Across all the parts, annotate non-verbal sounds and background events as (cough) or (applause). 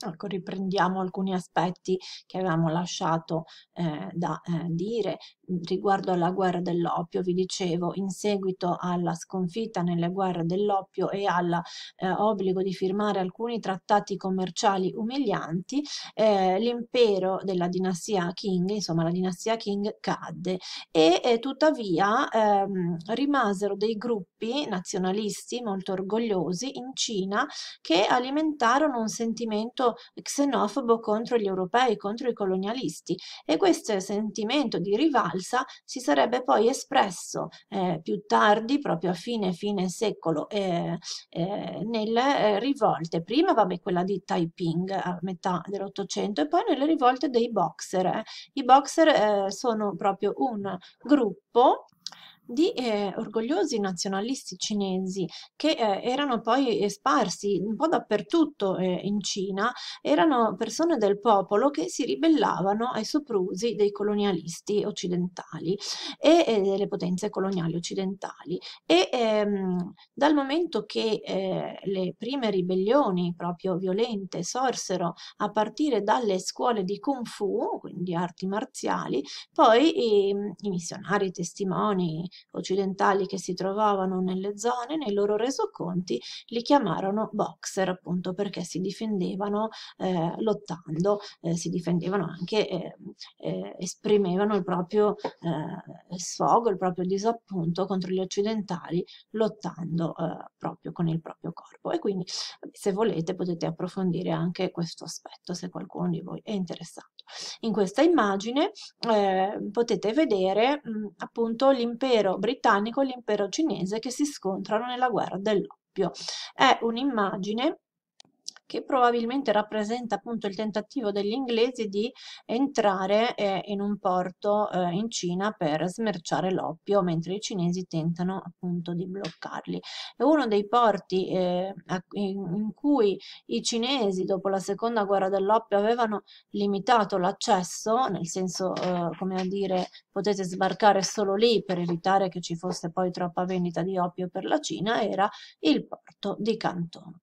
Ecco, riprendiamo alcuni aspetti che avevamo lasciato eh, da eh, dire mm, riguardo alla guerra dell'oppio. Vi dicevo, in seguito alla sconfitta nelle guerre dell'oppio e all'obbligo eh, di firmare alcuni trattati commerciali umilianti, eh, l'impero della dinastia Qing, insomma la dinastia Qing, cadde e eh, tuttavia ehm, rimasero dei gruppi nazionalisti molto orgogliosi in Cina che alimentarono un sentimento xenofobo contro gli europei, contro i colonialisti e questo sentimento di rivalsa si sarebbe poi espresso eh, più tardi, proprio a fine fine secolo, eh, eh, nelle eh, rivolte, prima vabbè, quella di Taiping a metà dell'Ottocento e poi nelle rivolte dei boxer. Eh. I boxer eh, sono proprio un gruppo di eh, orgogliosi nazionalisti cinesi che eh, erano poi eh, sparsi un po' dappertutto eh, in Cina, erano persone del popolo che si ribellavano ai soprusi dei colonialisti occidentali e eh, delle potenze coloniali occidentali e ehm, dal momento che eh, le prime ribellioni proprio violente sorsero a partire dalle scuole di kung fu, quindi arti marziali, poi ehm, i missionari, i testimoni, occidentali che si trovavano nelle zone nei loro resoconti li chiamarono boxer appunto perché si difendevano eh, lottando, eh, si difendevano anche, eh, eh, esprimevano il proprio eh, sfogo, il proprio disappunto contro gli occidentali lottando proprio con il proprio corpo e quindi se volete potete approfondire anche questo aspetto se qualcuno di voi è interessato. In questa immagine potete vedere mh, mm, appunto l'impero l'impero britannico e l'impero cinese che si scontrano nella guerra dell'oppio. È un'immagine che probabilmente rappresenta appunto il tentativo degli inglesi di entrare eh, in un porto eh, in Cina per smerciare l'oppio, mentre i cinesi tentano appunto di bloccarli. È uno dei porti eh, in cui i cinesi dopo la seconda guerra dell'oppio avevano limitato l'accesso, nel senso eh, come a dire potete sbarcare solo lì per evitare che ci fosse poi troppa vendita di oppio per la Cina, era il porto di Canton.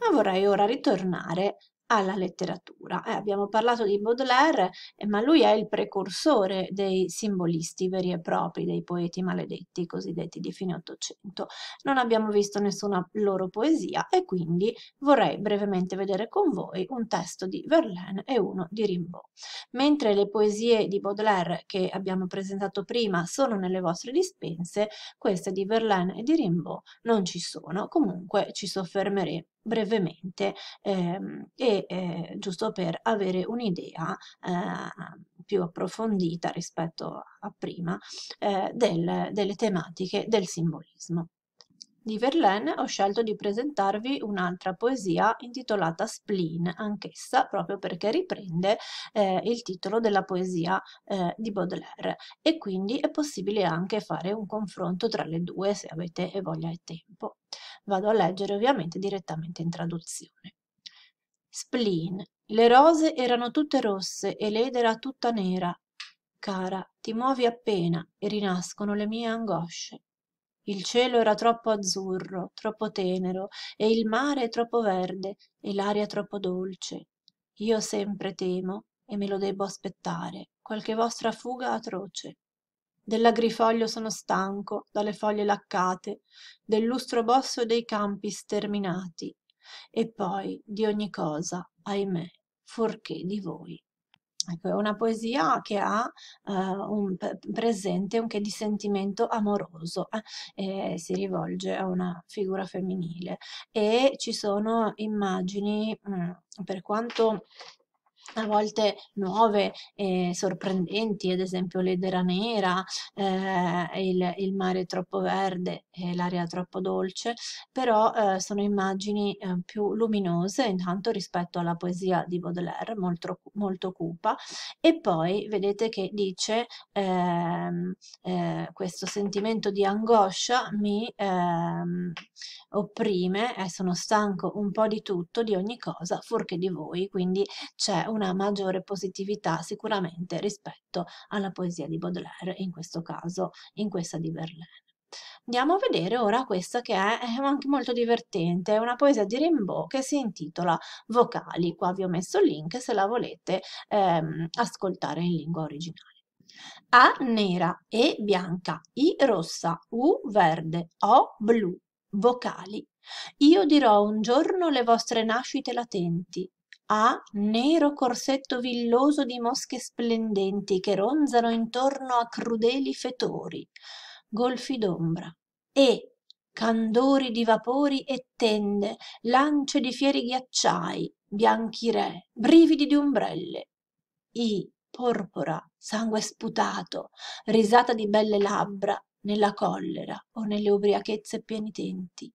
Ma vorrei ora ritornare alla letteratura. Eh, abbiamo parlato di Baudelaire, eh, ma lui è il precursore dei simbolisti veri e propri, dei poeti maledetti, cosiddetti di fine Ottocento. Non abbiamo visto nessuna loro poesia e quindi vorrei brevemente vedere con voi un testo di Verlaine e uno di Rimbaud. Mentre le poesie di Baudelaire che abbiamo presentato prima sono nelle vostre dispense, queste di Verlaine e di Rimbaud non ci sono, comunque ci soffermeremo brevemente ehm, e eh, giusto per avere un'idea eh, più approfondita rispetto a prima eh, del, delle tematiche del simbolismo. Di Verlaine ho scelto di presentarvi un'altra poesia intitolata Spleen, anch'essa proprio perché riprende eh, il titolo della poesia eh, di Baudelaire e quindi è possibile anche fare un confronto tra le due se avete voglia e tempo. Vado a leggere ovviamente direttamente in traduzione. Spleen, le rose erano tutte rosse e l'edera tutta nera. Cara, ti muovi appena e rinascono le mie angosce il cielo era troppo azzurro troppo tenero e il mare troppo verde e l'aria troppo dolce io sempre temo e me lo debbo aspettare qualche vostra fuga atroce dell'agrifoglio sono stanco dalle foglie laccate del lustro bosso dei campi sterminati e poi di ogni cosa ahimè fuorché di voi Ecco, è una poesia che ha eh, un presente anche di sentimento amoroso, eh, si rivolge a una figura femminile e ci sono immagini, mh, mm, per quanto a volte nuove e sorprendenti, ad esempio l'edera nera, eh, il, il, mare troppo verde e l'aria troppo dolce, però eh, sono immagini eh, più luminose intanto rispetto alla poesia di Baudelaire, molto, molto cupa, e poi vedete che dice ehm, eh, questo sentimento di angoscia mi... Ehm, opprime e eh, sono stanco un po' di tutto, di ogni cosa, fuorché di voi, quindi c'è una maggiore positività sicuramente rispetto alla poesia di Baudelaire, in questo caso in questa di Verlaine. Andiamo a vedere ora questa che è anche molto divertente, è una poesia di Rimbaud che si intitola Vocali, qua vi ho messo il link se la volete ehm, ascoltare in lingua originale. A nera, E bianca, I rossa, U verde, O blu, vocali. Io dirò un giorno le vostre nascite latenti. A nero corsetto villoso di mosche splendenti che ronzano intorno a crudeli fetori, golfi d'ombra. E candori di vapori e tende, lance di fieri ghiacciai, bianchi re, brividi di ombrelle. I porpora, sangue sputato, risata di belle labbra, nella collera o nelle ubriachezze penitenti.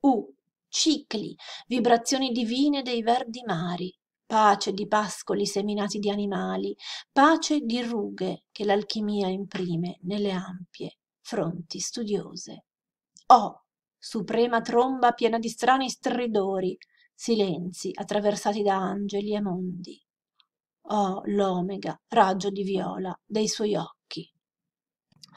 U. Cicli, vibrazioni divine dei verdi mari, pace di pascoli seminati di animali, pace di rughe che l'alchimia imprime nelle ampie fronti studiose. O. Suprema tromba piena di strani stridori, silenzi attraversati da angeli e mondi. O l'omega, raggio di viola dei suoi occhi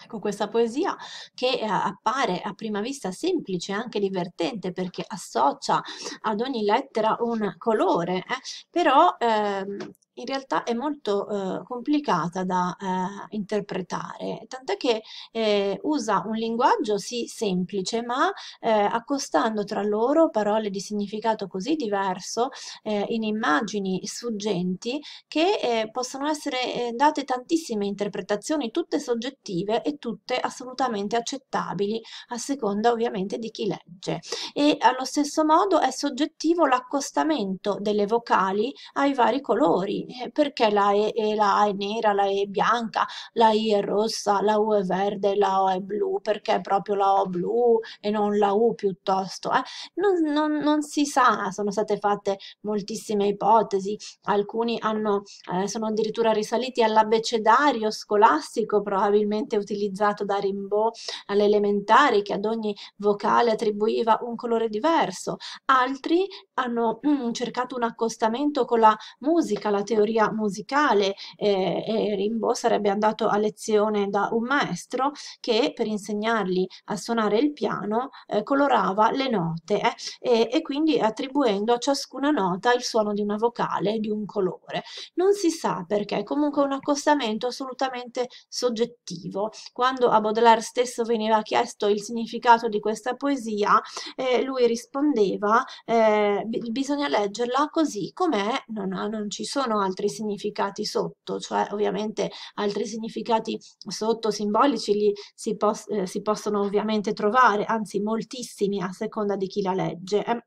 Ecco, questa poesia che eh, appare a prima vista semplice e anche divertente perché associa ad ogni lettera un colore, eh, però ehm, in realtà è molto eh, complicata da eh, interpretare, tant'è che eh, usa un linguaggio sì semplice, ma eh, accostando tra loro parole di significato così diverso eh, in immagini sfuggenti che eh, possono essere date tantissime interpretazioni, tutte soggettive e tutte assolutamente accettabili, a seconda ovviamente di chi legge. E allo stesso modo è soggettivo l'accostamento delle vocali ai vari colori linee, eh, perché la e, e eh, la A è nera, la E è bianca, la I è rossa, la U è verde, la O è blu, perché proprio la O blu e non la U piuttosto. Eh? Non, non, non, si sa, sono state fatte moltissime ipotesi, alcuni hanno, eh, sono addirittura risaliti all'abecedario scolastico probabilmente utilizzato da Rimbaud all'elementare, che ad ogni vocale attribuiva un colore diverso, altri hanno mm, cercato un accostamento con la musica latinoamericana teoria musicale eh, e Rimbaud sarebbe andato a lezione da un maestro che per insegnargli a suonare il piano eh, colorava le note eh, e, e quindi attribuendo a ciascuna nota il suono di una vocale, di un colore. Non si sa perché, comunque un accostamento assolutamente soggettivo. Quando a Baudelaire stesso veniva chiesto il significato di questa poesia, eh, lui rispondeva eh, bisogna leggerla così com'è, non, non ci sono altri significati sotto, cioè ovviamente altri significati sotto simbolici li si, pos eh, si possono ovviamente trovare, anzi moltissimi a seconda di chi la legge. Eh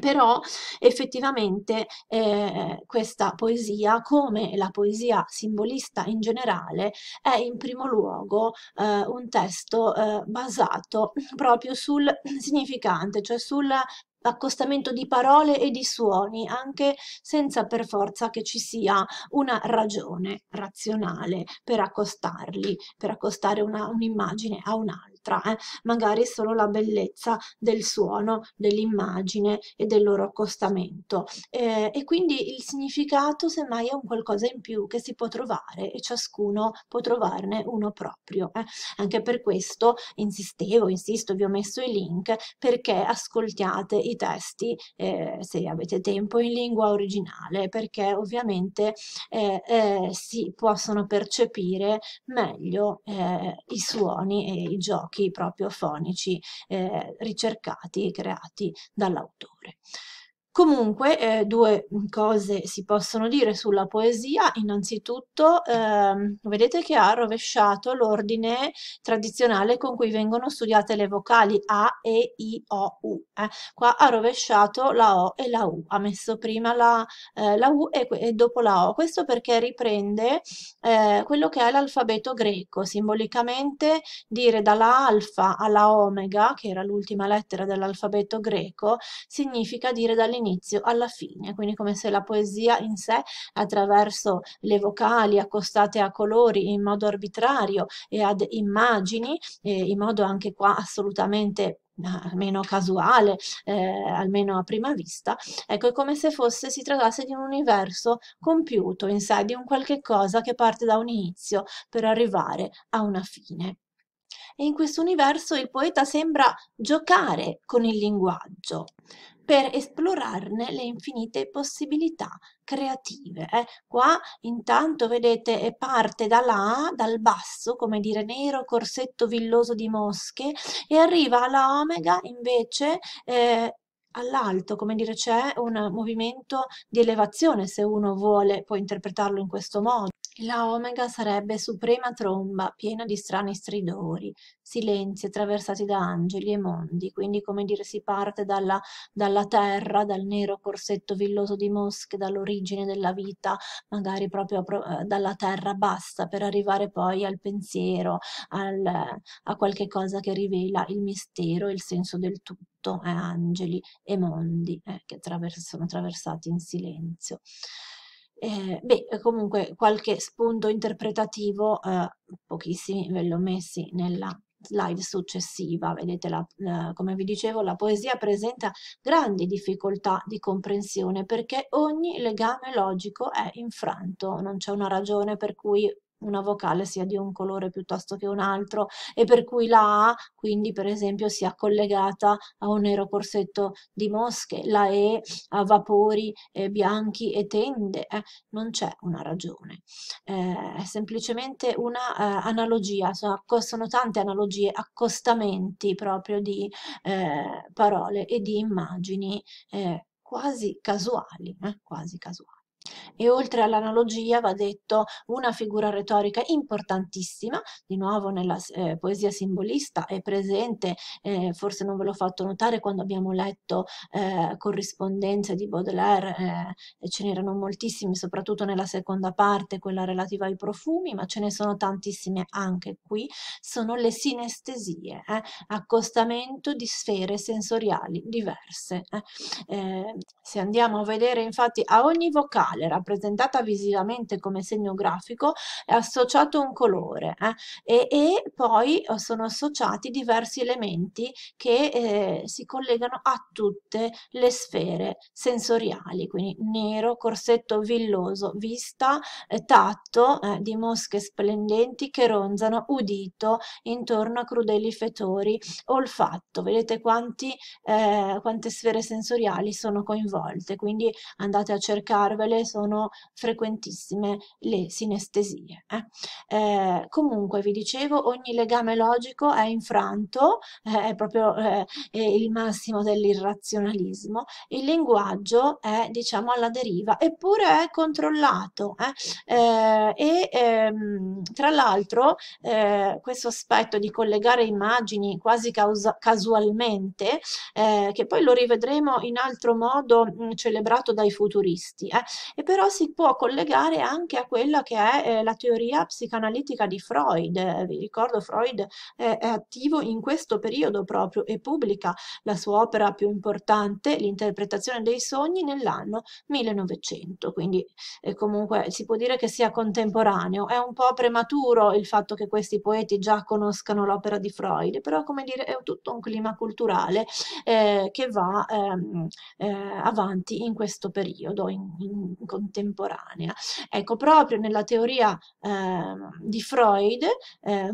però effettivamente eh, questa poesia, come la poesia simbolista in generale, è in primo luogo eh, un testo eh, basato proprio sul significante, cioè sul accostamento di parole e di suoni, anche senza per forza che ci sia una ragione razionale per accostarli, per accostare una, un'immagine a un'altra sottrae eh, magari solo la bellezza del suono, dell'immagine e del loro accostamento. Eh, e quindi il significato semmai è un qualcosa in più che si può trovare e ciascuno può trovarne uno proprio. Eh. Anche per questo insistevo, insisto, vi ho messo i link perché ascoltiate i testi eh, se avete tempo in lingua originale perché ovviamente eh, eh, si possono percepire meglio i suoni e i giochi giochi proprio fonici eh, ricercati e creati dall'autore. Comunque, eh, due mm, cose si possono dire sulla poesia. Innanzitutto, ehm, vedete che ha rovesciato l'ordine tradizionale con cui vengono studiate le vocali A, E, I, O, U. Eh. Qua ha rovesciato la O e la U, ha messo prima la, eh, la U e, e, dopo la O. Questo perché riprende eh, quello che è l'alfabeto greco. Simbolicamente dire dalla alfa alla omega, che era l'ultima lettera dell'alfabeto greco, significa dire dall'inizio dall'inizio alla fine, quindi come se la poesia in sé, attraverso le vocali accostate a colori in modo arbitrario e ad immagini, e in modo anche qua assolutamente almeno casuale, eh, almeno a prima vista, ecco, è come se fosse, si trattasse di un universo compiuto in sé, di un qualche cosa che parte da un inizio per arrivare a una fine e in questo universo il poeta sembra giocare con il linguaggio per esplorarne le infinite possibilità creative. Eh? Qua intanto vedete parte da là, dal basso, come dire nero, corsetto villoso di mosche, e arriva alla omega invece eh, all'alto, come dire c'è un movimento di elevazione se uno vuole può interpretarlo in questo modo la omega sarebbe suprema tromba, piena di strani stridori, silenzi attraversati da angeli e mondi, quindi come dire si parte dalla, dalla terra, dal nero corsetto villoso di mosche, dall'origine della vita, magari proprio pro, eh, dalla terra bassa, per arrivare poi al pensiero, al, a qualche cosa che rivela il mistero e il senso del tutto. Eh, angeli e mondi eh, che attraverso, sono attraversati in silenzio. Eh, beh, eh, comunque qualche spunto interpretativo, eh, pochissimi ve l'ho messi nella slide successiva, vedete la, eh, come vi dicevo la poesia presenta grandi difficoltà di comprensione perché ogni legame logico è infranto, non c'è una ragione per cui una vocale sia di un colore piuttosto che un altro e per cui la A quindi per esempio sia collegata a un nero corsetto di mosche, la E a vapori eh, bianchi e tende, eh, non c'è una ragione, eh, è semplicemente una eh, analogia, sono, sono, tante analogie, accostamenti proprio di eh, parole e di immagini eh, quasi casuali, quasi casuali. E oltre all'analogia va detto una figura retorica importantissima, di nuovo nella eh, poesia simbolista è presente, eh, forse non ve l'ho fatto notare quando abbiamo letto eh, corrispondenze di Baudelaire, eh, ce n'erano moltissime, soprattutto nella seconda parte, quella relativa ai profumi, ma ce ne sono tantissime anche qui, sono le sinestesie, eh, accostamento di sfere sensoriali diverse. Eh. se andiamo a vedere infatti a ogni vocale, visuale rappresentata visivamente come segno grafico è associato un colore eh, e, e, poi eh, sono associati diversi elementi che eh, si collegano a tutte le sfere sensoriali, quindi nero, corsetto villoso, vista, eh, tatto eh, di mosche splendenti che ronzano, udito intorno a crudeli fetori, olfatto, vedete quanti, eh, quante sfere sensoriali sono coinvolte, quindi andate a cercarvele sono frequentissime le sinestesie. Eh? Eh, comunque, vi dicevo, ogni legame logico è infranto, eh, è proprio eh, il massimo dell'irrazionalismo, il linguaggio è, diciamo, alla deriva, eppure è controllato. Eh. Eh, e ehm, tra l'altro, questo aspetto di collegare immagini quasi causa- casualmente, che poi lo rivedremo in altro modo mh, mm, celebrato dai futuristi, eh, e però si può collegare anche a quella che è eh, la teoria psicanalitica di Freud. Eh, vi ricordo Freud è, è attivo in questo periodo proprio e pubblica la sua opera più importante, l'interpretazione dei sogni, nell'anno 1900, quindi eh, comunque si può dire che sia contemporaneo. È un po' prematuro il fatto che questi poeti già conoscano l'opera di Freud, però come dire è tutto un clima culturale eh, che va ehm, eh, avanti in questo periodo, in, in, contemporanea. Ecco, proprio nella teoria eh, di Freud, eh,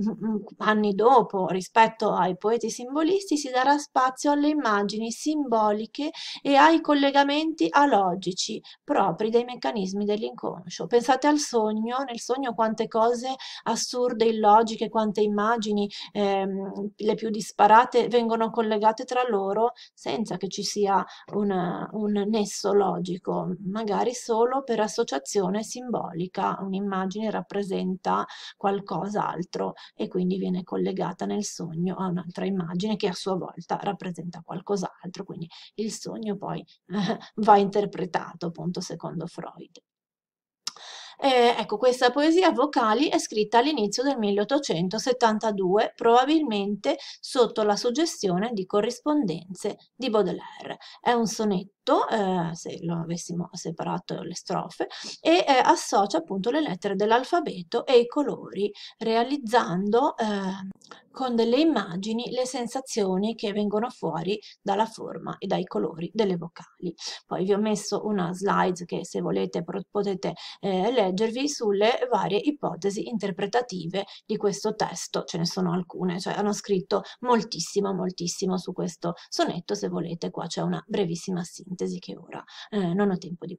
anni dopo rispetto ai poeti simbolisti, si darà spazio alle immagini simboliche e ai collegamenti alogici propri dei meccanismi dell'inconscio. Pensate al sogno, nel sogno quante cose assurde, illogiche, quante immagini, eh, le più disparate, vengono collegate tra loro senza che ci sia una, un nesso logico, magari solo solo per associazione simbolica, un'immagine rappresenta qualcos'altro e quindi viene collegata nel sogno a un'altra immagine che a sua volta rappresenta qualcos'altro, quindi il sogno poi eh, (laughs) va interpretato appunto secondo Freud. Eh, ecco, questa poesia vocali è scritta all'inizio del 1872, probabilmente sotto la suggestione di corrispondenze di Baudelaire. È un sonetto, eh, se lo avessimo separato le strofe, e eh, associa appunto le lettere dell'alfabeto e i colori, realizzando eh, con delle immagini le sensazioni che vengono fuori dalla forma e dai colori delle vocali. Poi vi ho messo una slide che se volete potete eh, leggervi sulle varie ipotesi interpretative di questo testo, ce ne sono alcune, cioè hanno scritto moltissimo moltissimo su questo sonetto, se volete qua c'è una brevissima sintesi che ora eh, non ho tempo di